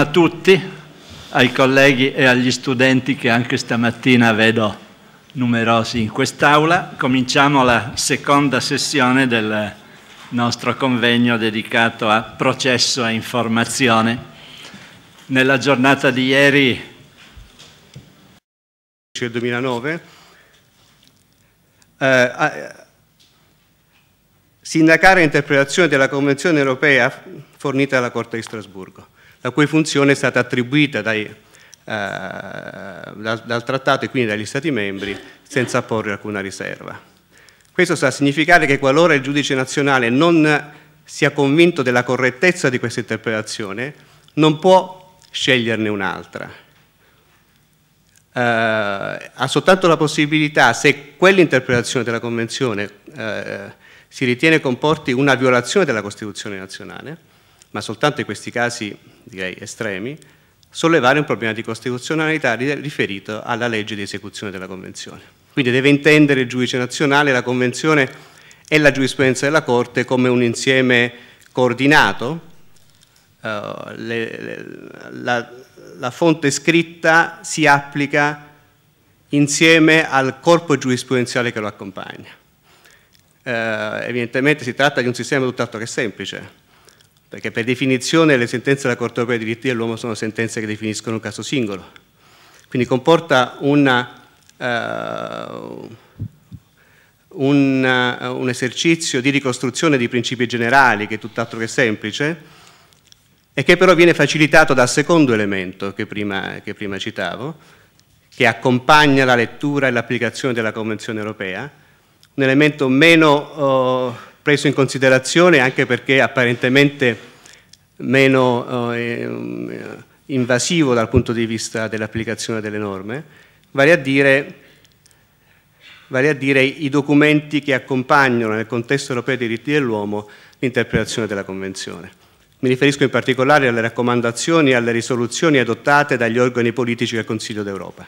a tutti, ai colleghi e agli studenti che anche stamattina vedo numerosi in quest'aula. Cominciamo la seconda sessione del nostro convegno dedicato a processo e informazione. Nella giornata di ieri del 2009 eh, sindacare interpretazione della Convenzione europea fornita alla Corte di Strasburgo la cui funzione è stata attribuita dai, eh, dal, dal trattato e quindi dagli Stati membri senza porre alcuna riserva. Questo sta a significare che qualora il giudice nazionale non sia convinto della correttezza di questa interpretazione, non può sceglierne un'altra. Eh, ha soltanto la possibilità, se quell'interpretazione della Convenzione eh, si ritiene comporti una violazione della Costituzione nazionale, ma soltanto in questi casi direi estremi, sollevare un problema di costituzionalità riferito alla legge di esecuzione della Convenzione. Quindi deve intendere il giudice nazionale la Convenzione e la giurisprudenza della Corte come un insieme coordinato. Uh, le, le, la, la fonte scritta si applica insieme al corpo giurisprudenziale che lo accompagna. Eh, evidentemente si tratta di un sistema tutt'altro che semplice, perché per definizione le sentenze della Corte europea dei diritti dell'uomo sono sentenze che definiscono un caso singolo, quindi comporta una, uh, un, uh, un esercizio di ricostruzione di principi generali che è tutt'altro che semplice e che però viene facilitato dal secondo elemento che prima, che prima citavo, che accompagna la lettura e l'applicazione della Convenzione europea, un elemento meno... Uh, preso in considerazione anche perché apparentemente meno eh, eh, invasivo dal punto di vista dell'applicazione delle norme, vale a, dire, vale a dire i documenti che accompagnano nel contesto europeo dei diritti dell'uomo l'interpretazione della Convenzione. Mi riferisco in particolare alle raccomandazioni e alle risoluzioni adottate dagli organi politici del Consiglio d'Europa.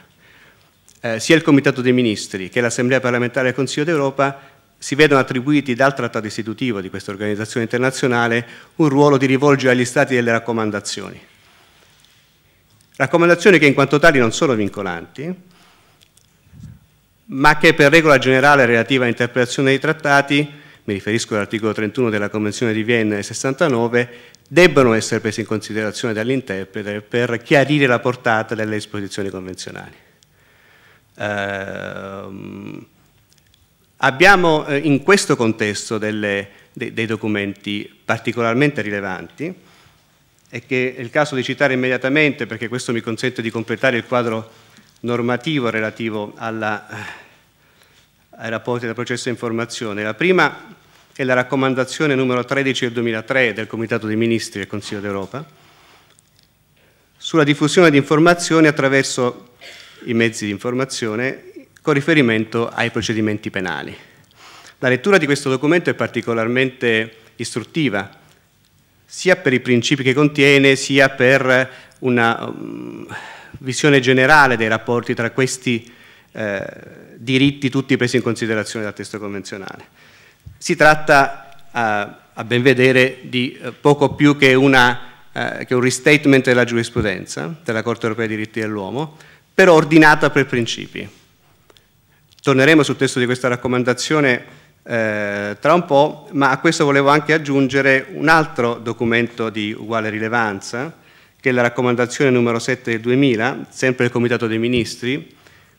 Eh, sia il Comitato dei Ministri che l'Assemblea parlamentare del Consiglio d'Europa si vedono attribuiti dal trattato istitutivo di questa organizzazione internazionale un ruolo di rivolgere agli Stati delle raccomandazioni. Raccomandazioni che in quanto tali non sono vincolanti, ma che per regola generale relativa all'interpretazione dei trattati, mi riferisco all'articolo 31 della Convenzione di Vienna del 69, debbono essere prese in considerazione dall'interprete per chiarire la portata delle disposizioni convenzionali. Ehm, Abbiamo eh, in questo contesto delle, de, dei documenti particolarmente rilevanti e che è il caso di citare immediatamente perché questo mi consente di completare il quadro normativo relativo alla, eh, ai rapporti del processo di informazione. La prima è la raccomandazione numero 13 del 2003 del Comitato dei Ministri del Consiglio d'Europa sulla diffusione di informazioni attraverso i mezzi di informazione con riferimento ai procedimenti penali. La lettura di questo documento è particolarmente istruttiva, sia per i principi che contiene, sia per una um, visione generale dei rapporti tra questi eh, diritti tutti presi in considerazione dal testo convenzionale. Si tratta, eh, a ben vedere, di eh, poco più che, una, eh, che un restatement della giurisprudenza della Corte europea dei diritti dell'uomo, però ordinata per principi Torneremo sul testo di questa raccomandazione eh, tra un po', ma a questo volevo anche aggiungere un altro documento di uguale rilevanza, che è la raccomandazione numero 7 del 2000, sempre del Comitato dei Ministri,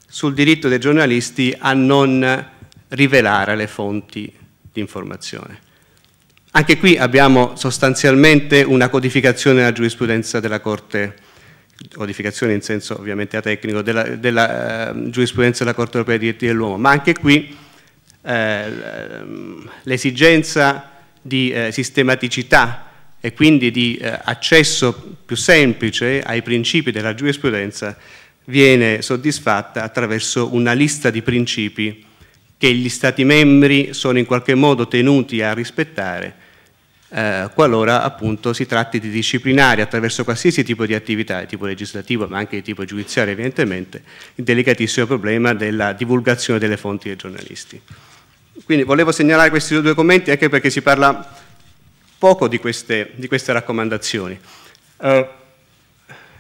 sul diritto dei giornalisti a non rivelare le fonti di informazione. Anche qui abbiamo sostanzialmente una codificazione della giurisprudenza della Corte codificazione in senso ovviamente tecnico, della, della ehm, giurisprudenza della Corte europea dei diritti dell'uomo, ma anche qui eh, l'esigenza di eh, sistematicità e quindi di eh, accesso più semplice ai principi della giurisprudenza viene soddisfatta attraverso una lista di principi che gli Stati membri sono in qualche modo tenuti a rispettare eh, qualora appunto si tratti di disciplinare attraverso qualsiasi tipo di attività, di tipo legislativo ma anche di tipo giudiziario evidentemente, il delicatissimo problema della divulgazione delle fonti dei giornalisti. Quindi volevo segnalare questi due commenti anche perché si parla poco di queste, di queste raccomandazioni. Uh,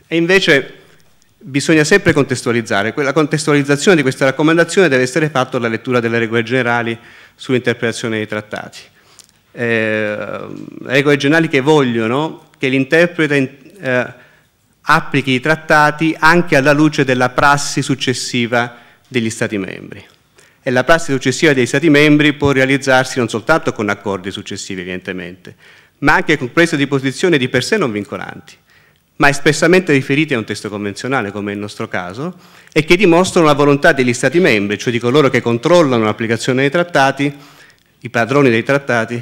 e invece bisogna sempre contestualizzare, quella contestualizzazione di questa raccomandazione deve essere fatta alla lettura delle regole generali sull'interpretazione dei trattati eh, regole generali che vogliono che l'interprete eh, applichi i trattati anche alla luce della prassi successiva degli Stati membri. E la prassi successiva degli Stati membri può realizzarsi non soltanto con accordi successivi, evidentemente, ma anche con prese di posizione di per sé non vincolanti, ma espressamente riferite a un testo convenzionale, come nel nostro caso, e che dimostrano la volontà degli Stati membri, cioè di coloro che controllano l'applicazione dei trattati, i padroni dei trattati,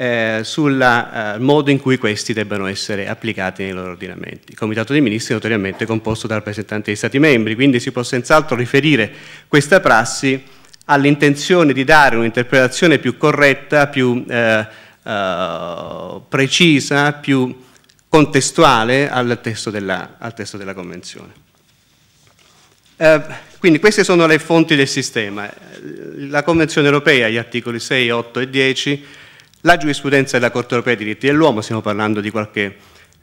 eh, sul eh, modo in cui questi debbano essere applicati nei loro ordinamenti. Il Comitato dei Ministri è notoriamente composto da rappresentanti degli Stati membri, quindi si può senz'altro riferire questa prassi all'intenzione di dare un'interpretazione più corretta, più eh, eh, precisa, più contestuale al testo della, al testo della Convenzione. Eh, quindi queste sono le fonti del sistema. La Convenzione europea, gli articoli 6, 8 e 10, la giurisprudenza della Corte europea dei diritti dell'uomo, stiamo parlando di qualche,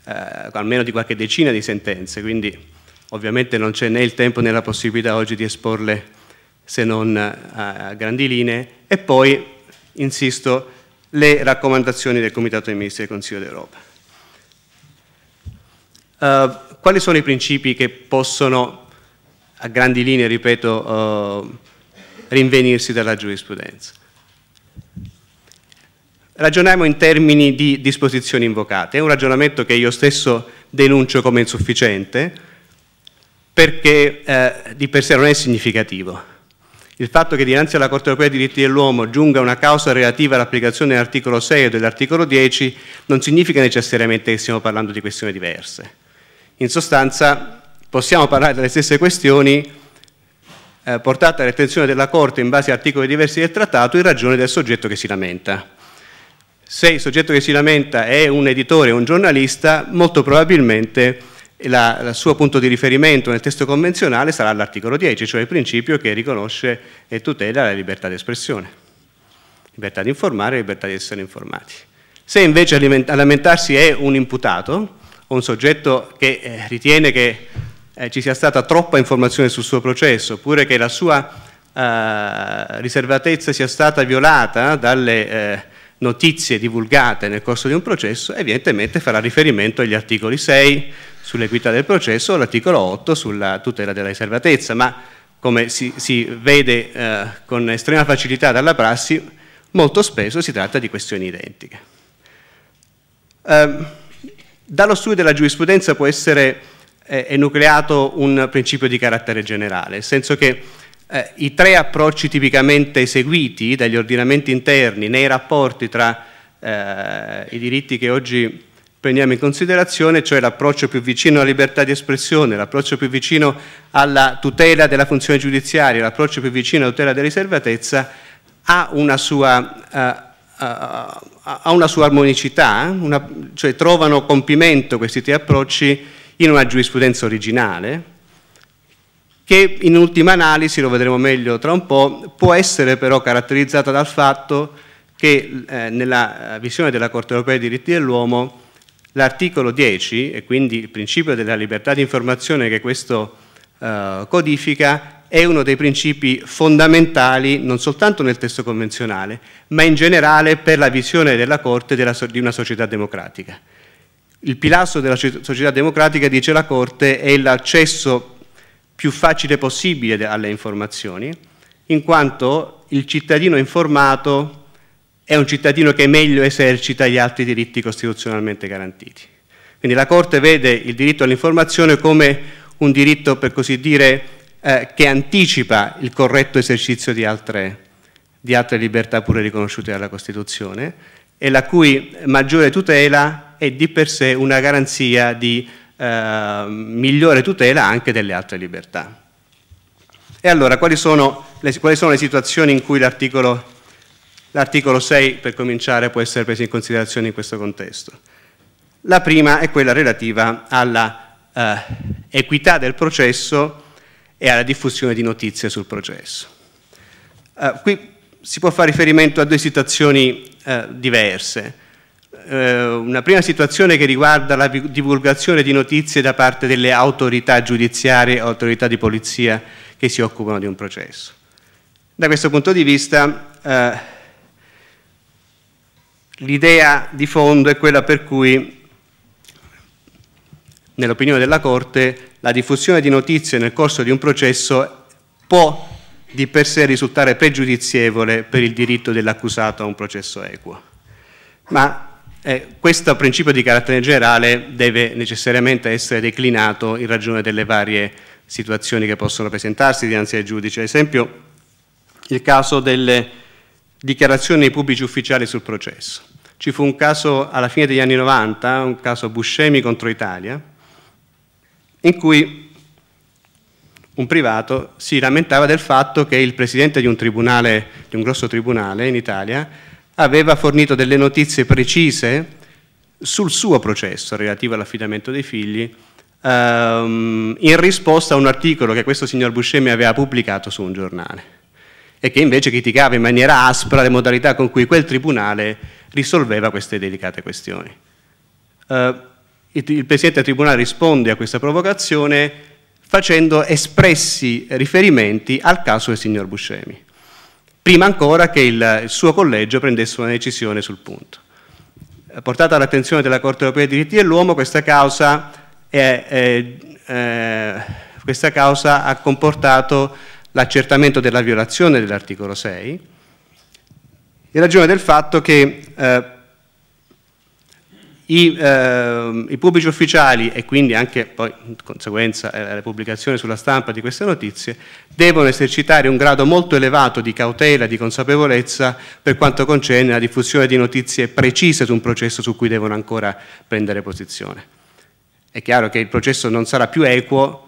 eh, almeno di qualche decina di sentenze, quindi ovviamente non c'è né il tempo né la possibilità oggi di esporle se non eh, a grandi linee, e poi, insisto, le raccomandazioni del Comitato dei Ministri del Consiglio d'Europa. Uh, quali sono i principi che possono, a grandi linee, ripeto, uh, rinvenirsi dalla giurisprudenza? Ragioniamo in termini di disposizioni invocate, è un ragionamento che io stesso denuncio come insufficiente perché eh, di per sé non è significativo. Il fatto che dinanzi alla Corte europea dei diritti dell'uomo giunga una causa relativa all'applicazione dell'articolo 6 o dell'articolo 10 non significa necessariamente che stiamo parlando di questioni diverse. In sostanza possiamo parlare delle stesse questioni eh, portate all'attenzione della Corte in base a articoli diversi del trattato in ragione del soggetto che si lamenta. Se il soggetto che si lamenta è un editore o un giornalista, molto probabilmente il suo punto di riferimento nel testo convenzionale sarà l'articolo 10, cioè il principio che riconosce e tutela la libertà di espressione, libertà di informare e libertà di essere informati. Se invece a lamentarsi è un imputato o un soggetto che eh, ritiene che eh, ci sia stata troppa informazione sul suo processo oppure che la sua eh, riservatezza sia stata violata dalle eh, notizie divulgate nel corso di un processo, evidentemente farà riferimento agli articoli 6 sull'equità del processo o l'articolo 8 sulla tutela della riservatezza, ma come si, si vede eh, con estrema facilità dalla prassi, molto spesso si tratta di questioni identiche. Eh, dallo studio della giurisprudenza può essere eh, enucleato un principio di carattere generale, nel senso che eh, i tre approcci tipicamente eseguiti dagli ordinamenti interni nei rapporti tra eh, i diritti che oggi prendiamo in considerazione, cioè l'approccio più vicino alla libertà di espressione, l'approccio più vicino alla tutela della funzione giudiziaria, l'approccio più vicino alla tutela della riservatezza, ha una sua, uh, uh, ha una sua armonicità, una, cioè trovano compimento questi tre approcci in una giurisprudenza originale, che in ultima analisi, lo vedremo meglio tra un po', può essere però caratterizzata dal fatto che eh, nella eh, visione della Corte europea dei diritti dell'uomo l'articolo 10, e quindi il principio della libertà di informazione che questo eh, codifica, è uno dei principi fondamentali non soltanto nel testo convenzionale, ma in generale per la visione della Corte della, di una società democratica. Il pilastro della società democratica, dice la Corte, è l'accesso più facile possibile alle informazioni, in quanto il cittadino informato è un cittadino che meglio esercita gli altri diritti costituzionalmente garantiti. Quindi la Corte vede il diritto all'informazione come un diritto, per così dire, eh, che anticipa il corretto esercizio di altre, di altre libertà pure riconosciute dalla Costituzione e la cui maggiore tutela è di per sé una garanzia di Ehm, migliore tutela anche delle altre libertà. E allora quali sono le, quali sono le situazioni in cui l'articolo, l'articolo 6, per cominciare, può essere preso in considerazione in questo contesto? La prima è quella relativa alla eh, equità del processo e alla diffusione di notizie sul processo. Eh, qui si può fare riferimento a due situazioni eh, diverse eh, una prima situazione che riguarda la divulgazione di notizie da parte delle autorità giudiziarie autorità di polizia che si occupano di un processo. Da questo punto di vista eh, l'idea di fondo è quella per cui nell'opinione della Corte la diffusione di notizie nel corso di un processo può di per sé risultare pregiudizievole per il diritto dell'accusato a un processo equo. Ma eh, questo principio di carattere generale deve necessariamente essere declinato in ragione delle varie situazioni che possono presentarsi dinanzi ai giudici. Ad esempio, il caso delle dichiarazioni dei pubblici ufficiali sul processo. Ci fu un caso alla fine degli anni 90, un caso Buscemi contro Italia, in cui un privato si lamentava del fatto che il presidente di un tribunale, di un grosso tribunale in Italia, aveva fornito delle notizie precise sul suo processo relativo all'affidamento dei figli ehm, in risposta a un articolo che questo signor Buscemi aveva pubblicato su un giornale e che invece criticava in maniera aspra le modalità con cui quel tribunale risolveva queste delicate questioni. Eh, il Presidente del Tribunale risponde a questa provocazione facendo espressi riferimenti al caso del signor Buscemi prima ancora che il, il suo collegio prendesse una decisione sul punto. Eh, portata all'attenzione della Corte europea dei diritti dell'uomo, questa causa, è, è, eh, questa causa ha comportato l'accertamento della violazione dell'articolo 6, in ragione del fatto che eh, i, eh, I, pubblici ufficiali e quindi anche poi in conseguenza eh, la pubblicazione sulla stampa di queste notizie devono esercitare un grado molto elevato di cautela, di consapevolezza per quanto concerne la diffusione di notizie precise su un processo su cui devono ancora prendere posizione. È chiaro che il processo non sarà più equo,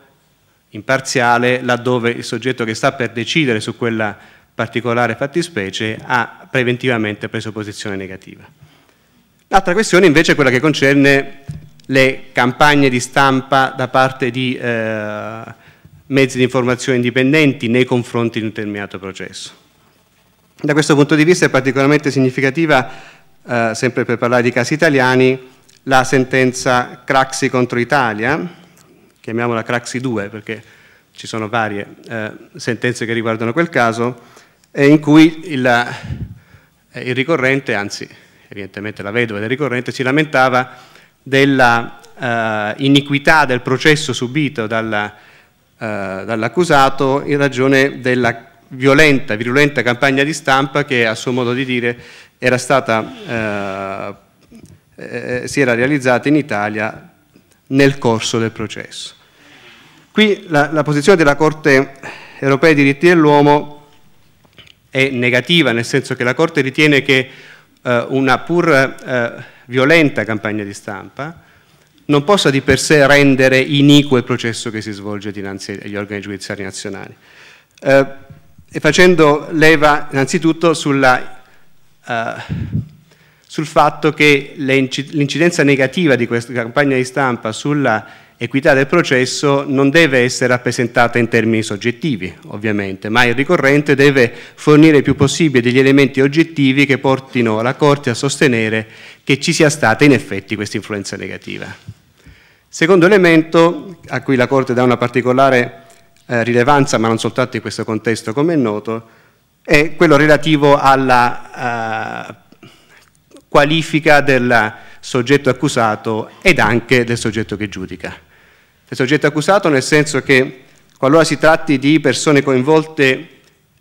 imparziale, laddove il soggetto che sta per decidere su quella particolare fattispecie ha preventivamente preso posizione negativa. L'altra questione invece è quella che concerne le campagne di stampa da parte di eh, mezzi di informazione indipendenti nei confronti di un determinato processo. Da questo punto di vista è particolarmente significativa, eh, sempre per parlare di casi italiani, la sentenza Craxi contro Italia, chiamiamola Craxi 2 perché ci sono varie eh, sentenze che riguardano quel caso, in cui il, eh, il ricorrente, anzi evidentemente la vedova del ricorrente, si lamentava della eh, iniquità del processo subito dalla, eh, dall'accusato in ragione della violenta, virulenta campagna di stampa che a suo modo di dire era stata, eh, eh, eh, si era realizzata in Italia nel corso del processo. Qui la, la posizione della Corte europea dei diritti dell'uomo è negativa, nel senso che la Corte ritiene che eh, una pur eh, violenta campagna di stampa non possa di per sé rendere iniquo il processo che si svolge dinanzi agli organi giudiziari nazionali. Eh, e facendo leva innanzitutto sulla, sul fatto che l'incidenza negativa di questa campagna di stampa sulla equità del processo non deve essere rappresentata in termini soggettivi, ovviamente, ma il ricorrente deve fornire il più possibile degli elementi oggettivi che portino la Corte a sostenere che ci sia stata in effetti questa influenza negativa. Secondo elemento a cui la Corte dà una particolare eh, rilevanza, ma non soltanto in questo contesto come è noto, è quello relativo alla eh, qualifica del soggetto accusato ed anche del soggetto che giudica soggetto accusato nel senso che qualora si tratti di persone coinvolte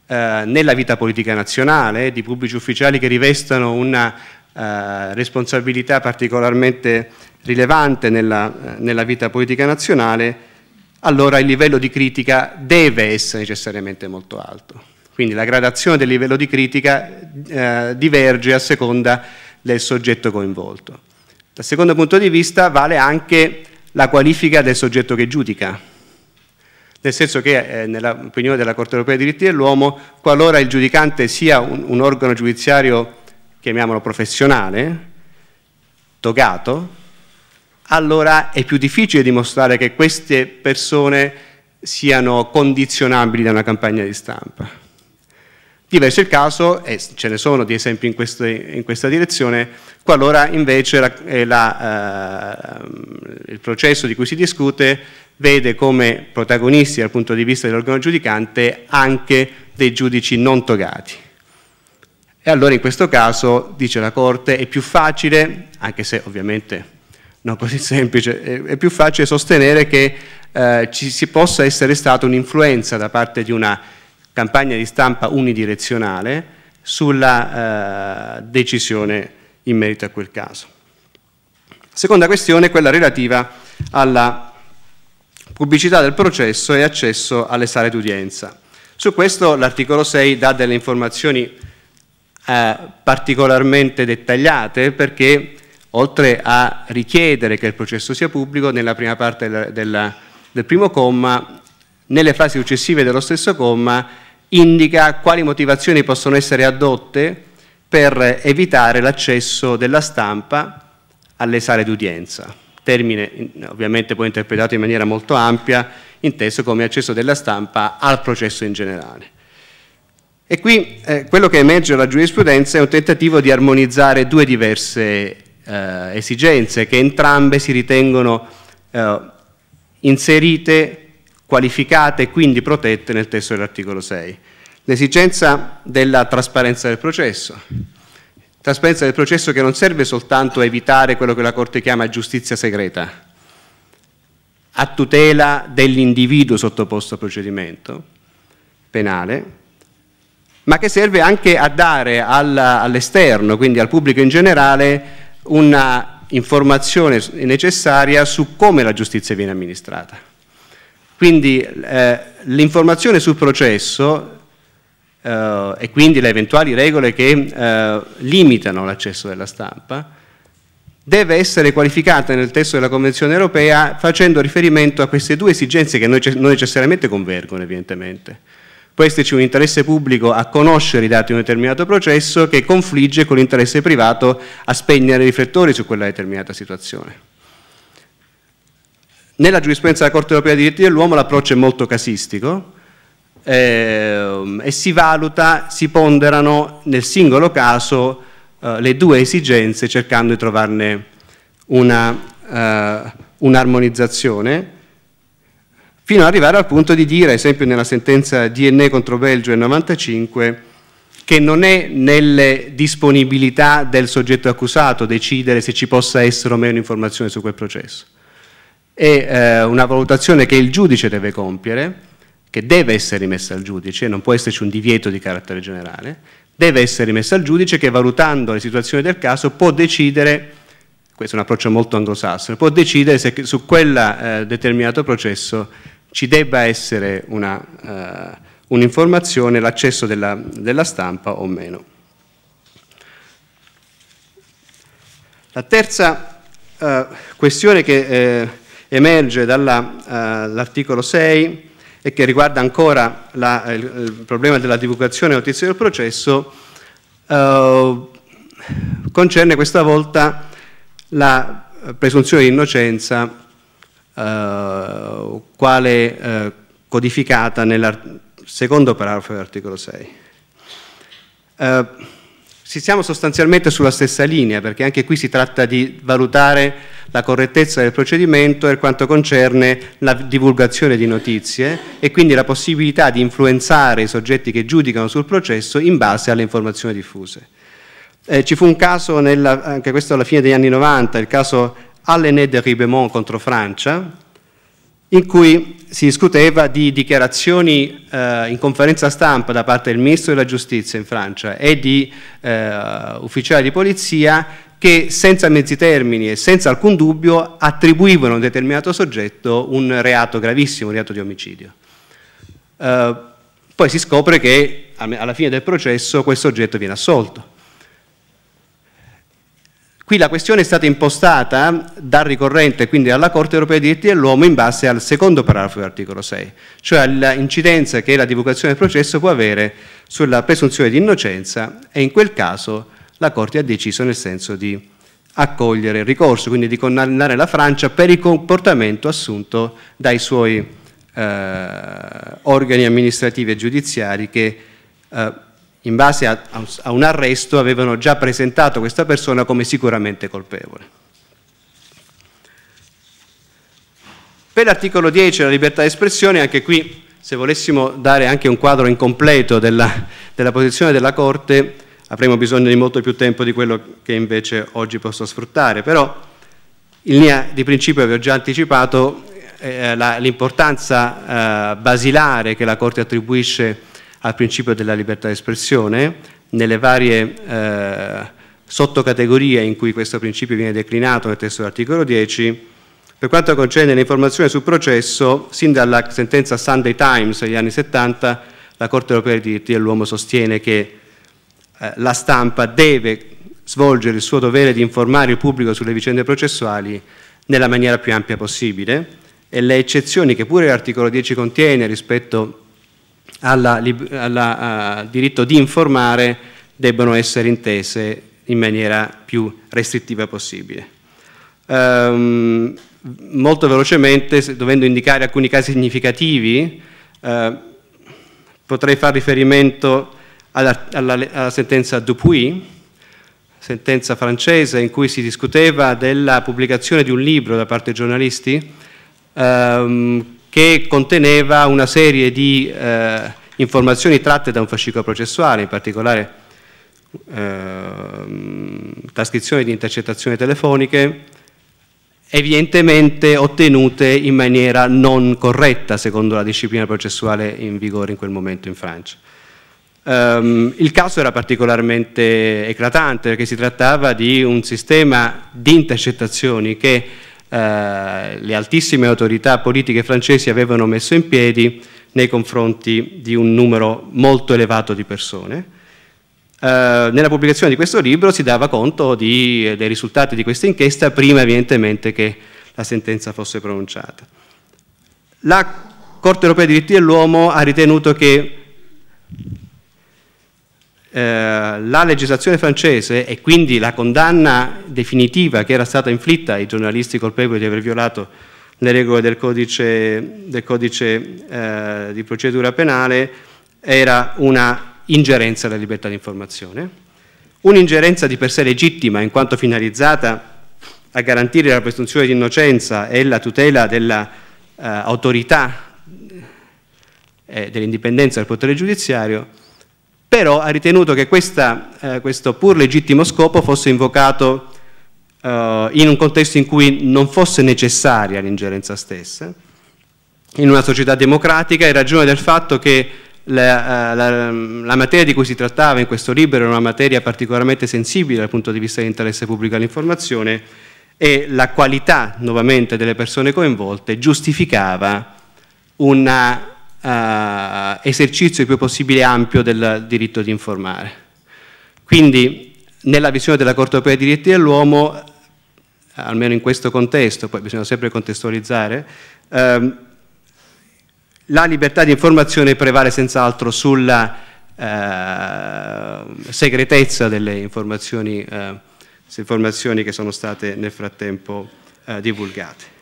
eh, nella vita politica nazionale, di pubblici ufficiali che rivestano una eh, responsabilità particolarmente rilevante nella, eh, nella, vita politica nazionale, allora il livello di critica deve essere necessariamente molto alto. Quindi la gradazione del livello di critica eh, diverge a seconda del soggetto coinvolto. Dal secondo punto di vista vale anche la qualifica del soggetto che giudica, nel senso che eh, nell'opinione della Corte europea dei diritti dell'uomo, qualora il giudicante sia un, un organo giudiziario, chiamiamolo professionale, togato, allora è più difficile dimostrare che queste persone siano condizionabili da una campagna di stampa. Diverso il caso, e ce ne sono di esempi in, queste, in questa direzione, qualora invece la, eh, la, eh, il processo di cui si discute vede come protagonisti dal punto di vista dell'organo giudicante anche dei giudici non togati. E allora in questo caso, dice la Corte, è più facile, anche se ovviamente non così semplice, è, più facile sostenere che eh, ci, si possa essere stata un'influenza da parte di una campagna di stampa unidirezionale sulla eh, decisione in merito a quel caso. Seconda questione è quella relativa alla pubblicità del processo e accesso alle sale d'udienza. Su questo l'articolo 6 dà delle informazioni eh, particolarmente dettagliate perché oltre a richiedere che il processo sia pubblico, nella prima parte della, della, del primo comma, nelle fasi successive dello stesso comma indica quali motivazioni possono essere adotte per evitare l'accesso della stampa alle sale d'udienza. Termine ovviamente poi interpretato in maniera molto ampia, inteso come accesso della stampa al processo in generale. E qui eh, quello che emerge dalla giurisprudenza è un tentativo di armonizzare due diverse eh, esigenze che entrambe si ritengono eh, inserite qualificate e quindi protette nel testo dell'articolo 6. L'esigenza della trasparenza del processo. Trasparenza del processo che non serve soltanto a evitare quello che la Corte chiama giustizia segreta, a tutela dell'individuo sottoposto a procedimento penale, ma che serve anche a dare all'esterno, quindi al pubblico in generale, una informazione necessaria su come la giustizia viene amministrata. Quindi eh, l'informazione sul processo eh, e quindi le eventuali regole che eh, limitano l'accesso della stampa deve essere qualificata nel testo della Convenzione europea facendo riferimento a queste due esigenze che non necessariamente convergono evidentemente. Può esserci un interesse pubblico a conoscere i dati di un determinato processo che confligge con l'interesse privato a spegnere i riflettori su quella determinata situazione. Nella giurisprudenza della Corte europea dei diritti dell'uomo l'approccio è molto casistico eh, e si valuta, si ponderano nel singolo caso eh, le due esigenze cercando di trovarne eh, un'armonizzazione eh, un fino ad arrivare al punto di dire, ad esempio nella sentenza DNA contro Belgio del 1995, che non è nelle disponibilità del soggetto accusato decidere se ci possa essere o meno informazione su quel processo è eh, una valutazione che il giudice deve compiere, che deve essere rimessa al giudice, non può esserci un divieto di carattere generale, deve essere rimessa al giudice che valutando le situazioni del caso può decidere, questo è un approccio molto anglosassone, può decidere se su quel eh, determinato processo ci debba essere eh, un'informazione, eh, un l'accesso della, della stampa o meno. La terza Uh, questione che eh, emerge dall'articolo eh, 6 e che riguarda ancora la, il, il, problema della divulgazione e notizie del processo, eh, concerne questa volta la presunzione di innocenza eh, quale eh, codificata nel secondo paragrafo dell'articolo 6. Eh, si siamo sostanzialmente sulla stessa linea perché anche qui si tratta di valutare la correttezza del procedimento per quanto concerne la divulgazione di notizie e quindi la possibilità di influenzare i soggetti che giudicano sul processo in base alle informazioni diffuse. Eh, ci fu un caso, nella, anche questo alla fine degli anni 90, il caso Allené de Ribemont contro Francia, in cui si discuteva di dichiarazioni eh, in conferenza stampa da parte del Ministro della Giustizia in Francia e di eh, ufficiali di polizia che senza mezzi termini e senza alcun dubbio attribuivano a un determinato soggetto un reato gravissimo, un reato di omicidio. Eh, poi si scopre che alla fine del processo questo soggetto viene assolto. Qui la questione è stata impostata dal ricorrente, quindi alla Corte europea dei diritti dell'uomo, in base al secondo paragrafo dell'articolo 6, cioè all'incidenza che la divulgazione del processo può avere sulla presunzione di innocenza e in quel caso la Corte ha deciso nel senso di accogliere il ricorso, quindi di condannare la Francia per il comportamento assunto dai suoi eh, organi amministrativi e giudiziari che eh, in base a, a un arresto avevano già presentato questa persona come sicuramente colpevole. Per l'articolo 10, la libertà di espressione, anche qui se volessimo dare anche un quadro incompleto della, della posizione della Corte, avremo bisogno di molto più tempo di quello che invece oggi posso sfruttare, però in linea di principio vi ho già anticipato eh, l'importanza eh, basilare che la Corte attribuisce al principio della libertà di espressione nelle varie eh, sottocategorie in cui questo principio viene declinato nel testo dell'articolo 10. Per quanto concerne le informazioni sul processo, sin dalla sentenza Sunday Times degli anni 70, la Corte europea dei diritti dell'uomo sostiene che eh, la stampa deve svolgere il suo dovere di informare il pubblico sulle vicende processuali nella maniera più ampia possibile e le eccezioni che pure l'articolo 10 contiene rispetto al diritto di informare debbono essere intese in maniera più restrittiva possibile. Um, molto velocemente, dovendo indicare alcuni casi significativi, eh, potrei fare riferimento alla, alla, alla sentenza Dupuy, sentenza francese in cui si discuteva della pubblicazione di un libro da parte dei giornalisti ehm, che conteneva una serie di eh, informazioni tratte da un fascicolo processuale, in particolare ehm, trascrizioni di intercettazioni telefoniche, evidentemente ottenute in maniera non corretta secondo la disciplina processuale in vigore in quel momento in Francia. Um, il caso era particolarmente eclatante perché si trattava di un sistema di intercettazioni che uh, le altissime autorità politiche francesi avevano messo in piedi nei confronti di un numero molto elevato di persone. Uh, nella pubblicazione di questo libro si dava conto di, dei risultati di questa inchiesta prima evidentemente che la sentenza fosse pronunciata. La Corte europea dei diritti dell'uomo ha ritenuto che eh, la legislazione francese e quindi la condanna definitiva che era stata inflitta ai giornalisti colpevoli di aver violato le regole del codice, del codice eh, di procedura penale era una ingerenza alla libertà di informazione, un'ingerenza di per sé legittima in quanto finalizzata a garantire la presunzione di innocenza e la tutela dell'autorità eh, e eh, dell'indipendenza del potere giudiziario, però ha ritenuto che questa, eh, questo pur legittimo scopo fosse invocato eh, in un contesto in cui non fosse necessaria l'ingerenza stessa, in una società democratica, in ragione del fatto che la, eh, la, la, materia di cui si trattava in questo libro era una materia particolarmente sensibile dal punto di vista dell'interesse pubblico all'informazione e la qualità nuovamente delle persone coinvolte giustificava una eh, esercizio il più possibile ampio del diritto di informare. Quindi nella visione della Corte europea dei diritti dell'uomo, eh, almeno in questo contesto, poi bisogna sempre contestualizzare, ehm, la libertà di informazione prevale senz'altro sulla eh, segretezza delle informazioni, eh, informazioni, che sono state nel frattempo eh, divulgate.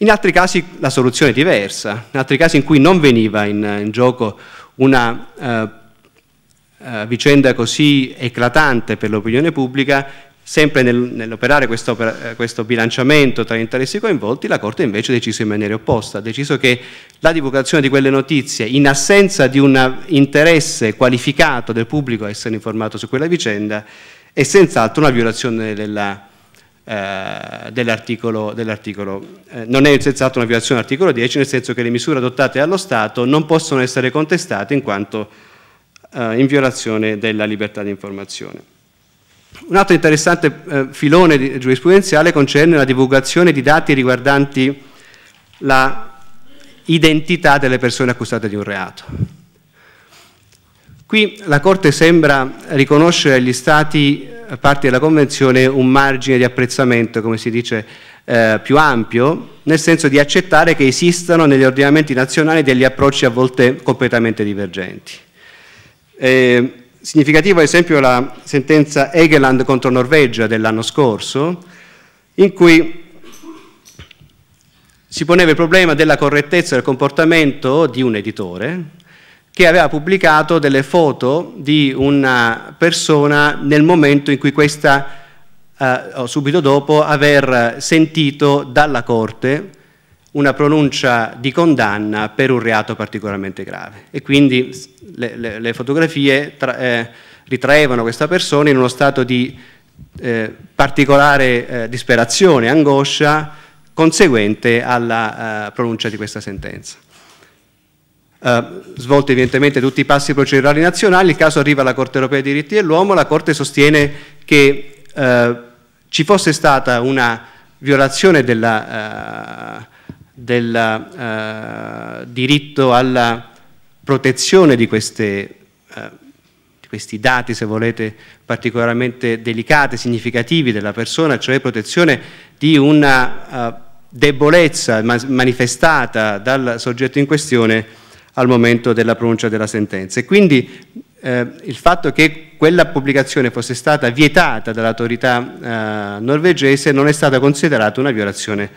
In altri casi la soluzione è diversa, in altri casi in cui non veniva in, in gioco una eh, eh, vicenda così eclatante per l'opinione pubblica, sempre nel, nell'operare questo, eh, questo, bilanciamento tra gli interessi coinvolti, la Corte invece ha deciso in maniera opposta, ha deciso che la divulgazione di quelle notizie, in assenza di un interesse qualificato del pubblico a essere informato su quella vicenda, è senz'altro una violazione della, eh, dell'articolo, eh, non è senz'altro una violazione dell'articolo 10 nel senso che le misure adottate dallo Stato non possono essere contestate in quanto eh, in violazione della libertà di informazione. Un altro interessante eh, filone giurisprudenziale concerne la divulgazione di dati riguardanti la identità delle persone accusate di un reato. Qui la Corte sembra riconoscere agli Stati parte della Convenzione un margine di apprezzamento, come si dice, eh, più ampio, nel senso di accettare che esistano negli ordinamenti nazionali degli approcci a volte completamente divergenti. Eh, significativo ad esempio la sentenza Egeland contro Norvegia dell'anno scorso, in cui si poneva il problema della correttezza del comportamento di un editore, che aveva pubblicato delle foto di una persona nel momento in cui questa, eh, subito dopo aver sentito dalla Corte una pronuncia di condanna per un reato particolarmente grave. E quindi le, le, le fotografie tra, eh, ritraevano questa persona in uno stato di eh, particolare eh, disperazione, angoscia, conseguente alla eh, pronuncia di questa sentenza. Eh, svolto evidentemente tutti i passi procedurali nazionali, il caso arriva alla Corte europea dei diritti dell'uomo, la Corte sostiene che eh, ci fosse stata una violazione del eh, eh, diritto alla protezione di, queste, eh, di questi dati, se volete, particolarmente delicati, significativi della persona, cioè protezione di una debolezza manifestata dal soggetto in questione al momento della pronuncia della sentenza. E quindi eh, il fatto che quella pubblicazione fosse stata vietata dall'autorità eh, norvegese non è stata considerata una violazione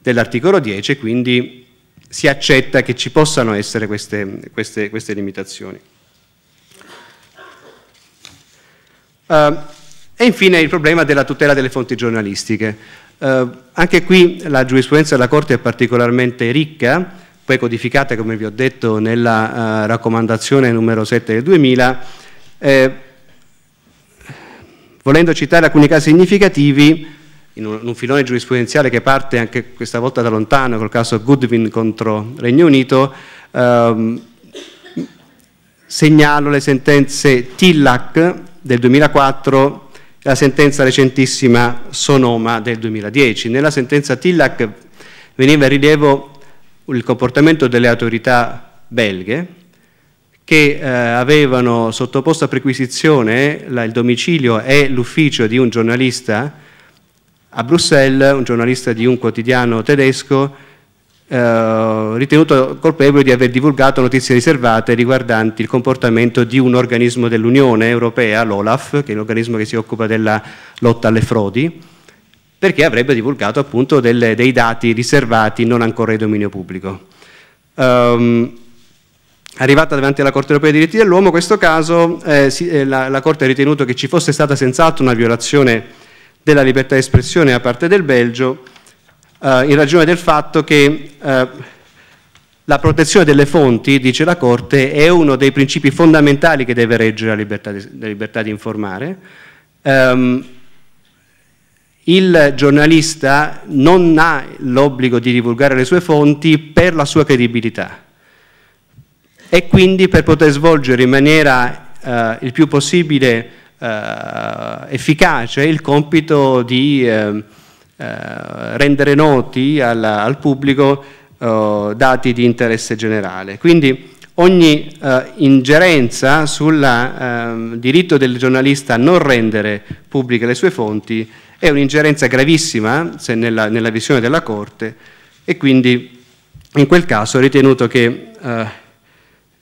dell'articolo 10, quindi si accetta che ci possano essere queste, queste, queste limitazioni. Uh, e infine il problema della tutela delle fonti giornalistiche. Uh, anche qui la giurisprudenza della Corte è particolarmente ricca, poi codificate come vi ho detto nella eh, raccomandazione numero 7 del 2000, eh, volendo citare alcuni casi significativi, in un, in un, filone giurisprudenziale che parte anche questa volta da lontano, col caso Goodwin contro Regno Unito, ehm, segnalo le sentenze Tillac del 2004 e la sentenza recentissima Sonoma del 2010. Nella sentenza Tillac veniva in rilievo il comportamento delle autorità belghe che eh, avevano sottoposto a perquisizione la, il domicilio e l'ufficio di un giornalista a Bruxelles, un giornalista di un quotidiano tedesco, eh, ritenuto colpevole di aver divulgato notizie riservate riguardanti il comportamento di un organismo dell'Unione Europea, l'OLAF, che è l'organismo che si occupa della lotta alle frodi, perché avrebbe divulgato appunto delle, dei dati riservati non ancora di dominio pubblico. Um, arrivata davanti alla Corte europea dei diritti dell'uomo, in questo caso eh, si, eh, la, la, Corte ha ritenuto che ci fosse stata senz'altro una violazione della libertà di espressione da parte del Belgio, eh, in ragione del fatto che eh, la protezione delle fonti, dice la Corte, è uno dei principi fondamentali che deve reggere la libertà di, la libertà di informare. Um, il giornalista non ha l'obbligo di divulgare le sue fonti per la sua credibilità e quindi per poter svolgere in maniera eh, il più possibile eh, efficace il compito di eh, eh rendere noti al, al pubblico eh, dati di interesse generale. Quindi ogni eh, ingerenza sul ehm, diritto del giornalista a non rendere pubbliche le sue fonti è un'ingerenza gravissima eh, nella, nella, visione della Corte e quindi in quel caso ho ritenuto che eh,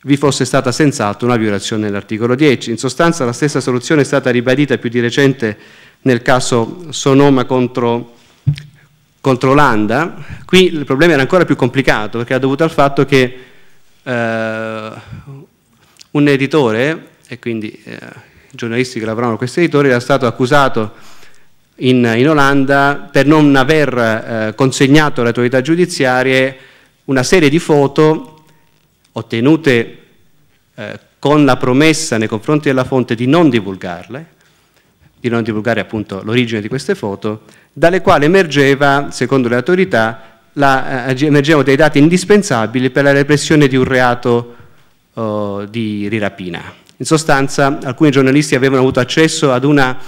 vi fosse stata senz'altro una violazione dell'articolo 10. In sostanza la stessa soluzione è stata ribadita più di recente nel caso Sonoma contro, contro Landa. Qui il problema era ancora più complicato perché era dovuto al fatto che eh, un editore, e quindi eh, i giornalisti che lavoravano con questo editore, era stato accusato in, in Olanda per non aver eh, consegnato alle autorità giudiziarie una serie di foto ottenute eh, con la promessa nei confronti della fonte di non divulgarle, di non divulgare appunto l'origine di queste foto, dalle quali emergeva, secondo le autorità, la, eh, emergevano dei dati indispensabili per la repressione di un reato eh, di rirapina. In sostanza, alcuni giornalisti avevano avuto accesso ad una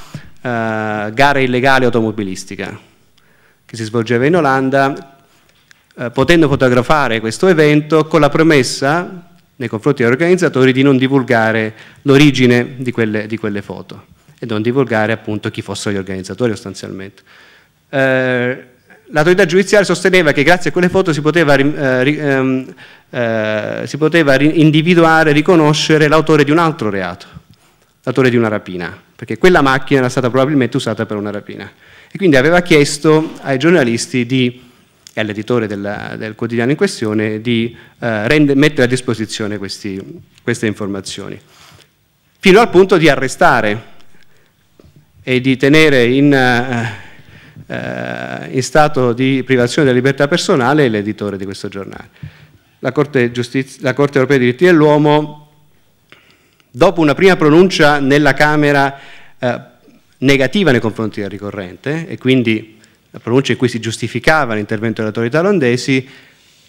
eh, gara illegale automobilistica che si svolgeva in Olanda, eh, potendo fotografare questo evento con la promessa nei confronti degli organizzatori di non divulgare l'origine di quelle, di quelle foto e non divulgare appunto chi fossero gli organizzatori sostanzialmente. Eh, l'autorità giudiziaria sosteneva che grazie a quelle foto si poteva, eh, ehm, eh, si poteva individuare, riconoscere l'autore di un altro reato, l'autore di una rapina perché quella macchina era stata probabilmente usata per una rapina. E quindi aveva chiesto ai giornalisti di, e all'editore della, del quotidiano in questione di eh, rende, mettere a disposizione questi, queste informazioni, fino al punto di arrestare e di tenere in, eh, eh in stato di privazione della libertà personale l'editore di questo giornale. La Corte, Giustizia, la Corte europea dei diritti dell'uomo dopo una prima pronuncia nella Camera eh, negativa nei confronti del ricorrente, e quindi la pronuncia in cui si giustificava l'intervento delle autorità londesi,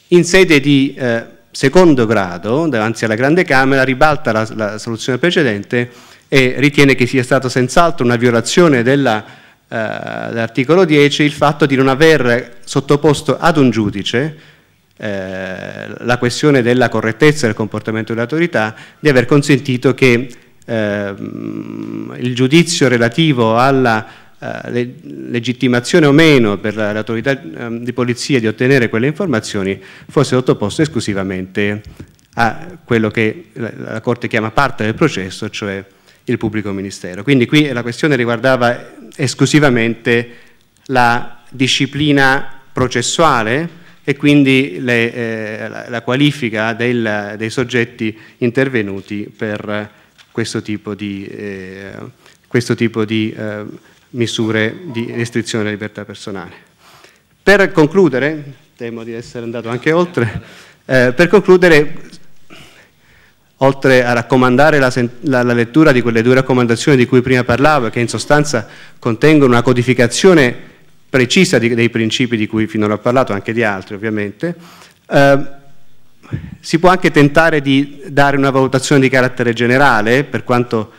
in sede di eh, secondo grado, davanti alla Grande Camera, ribalta la, la, soluzione precedente e ritiene che sia stata senz'altro una violazione eh, dell'articolo eh, 10 il fatto di non aver sottoposto ad un giudice eh, la questione della correttezza del comportamento dell'autorità, di aver consentito che eh, il giudizio relativo alla eh, legittimazione o meno per l'autorità ehm, di polizia di ottenere quelle informazioni fosse sottoposto esclusivamente a quello che la Corte chiama parte del processo, cioè il pubblico ministero. Quindi qui la questione riguardava esclusivamente la disciplina processuale e quindi le, eh, la, la qualifica del, dei soggetti intervenuti per questo tipo di, eh, questo tipo di eh, misure di restrizione della libertà personale. Per concludere, temo di essere andato anche oltre, eh, per concludere, oltre a raccomandare la, la, la lettura di quelle due raccomandazioni di cui prima parlavo, che in sostanza contengono una codificazione precisa di, dei principi di cui finora ho parlato, anche di altri ovviamente, eh, si può anche tentare di dare una valutazione di carattere generale, per quanto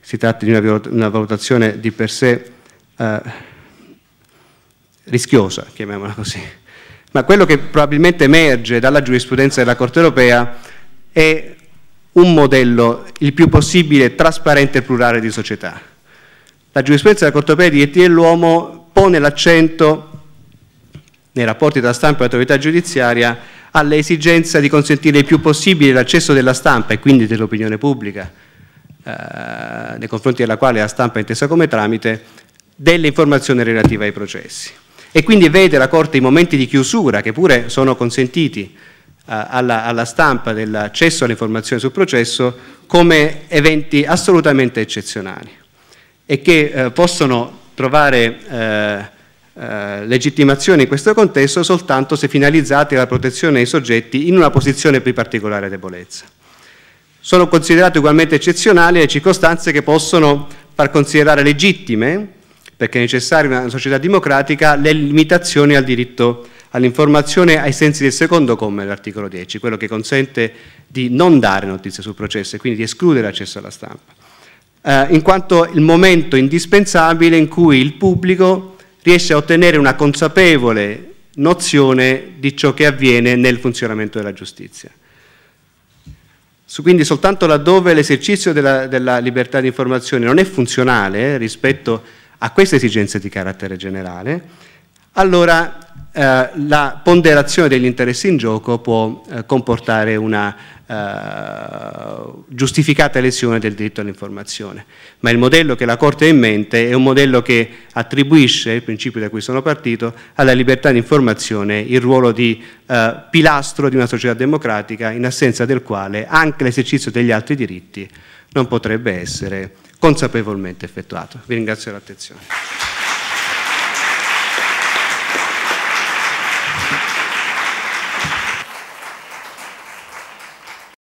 si tratti di una, una valutazione di per sé eh, rischiosa, chiamiamola così. Ma quello che probabilmente emerge dalla giurisprudenza della Corte europea è un modello il più possibile trasparente e plurale di società. La giurisprudenza della Corte europea di diritti dell'uomo pone l'accento nei rapporti tra stampa e autorità giudiziaria all'esigenza di consentire il più possibile l'accesso della stampa e quindi dell'opinione pubblica, eh, nei confronti della quale la stampa è intesa come tramite, delle informazioni relative ai processi. E quindi vede la Corte i momenti di chiusura, che pure sono consentiti, eh, alla, alla, stampa dell'accesso alle informazioni sul processo come eventi assolutamente eccezionali e che eh, possono trovare eh, eh, legittimazione in questo contesto soltanto se finalizzati alla protezione dei soggetti in una posizione di particolare debolezza. Sono considerate ugualmente eccezionali le circostanze che possono far considerare legittime, perché è necessaria in una società democratica, le limitazioni al diritto all'informazione ai sensi del secondo comma dell'articolo 10, quello che consente di non dare notizie sul processo e quindi di escludere l'accesso alla stampa eh, in quanto il momento indispensabile in cui il pubblico riesce a ottenere una consapevole nozione di ciò che avviene nel funzionamento della giustizia. quindi soltanto laddove l'esercizio della, della, libertà di informazione non è funzionale rispetto a queste esigenze di carattere generale, allora eh, la ponderazione degli interessi in gioco può eh, comportare una eh, giustificata lesione del diritto all'informazione. Ma il modello che la Corte ha in mente è un modello che attribuisce, il principio da cui sono partito, alla libertà di informazione il ruolo di eh, pilastro di una società democratica in assenza del quale anche l'esercizio degli altri diritti non potrebbe essere consapevolmente effettuato. Vi ringrazio dell'attenzione.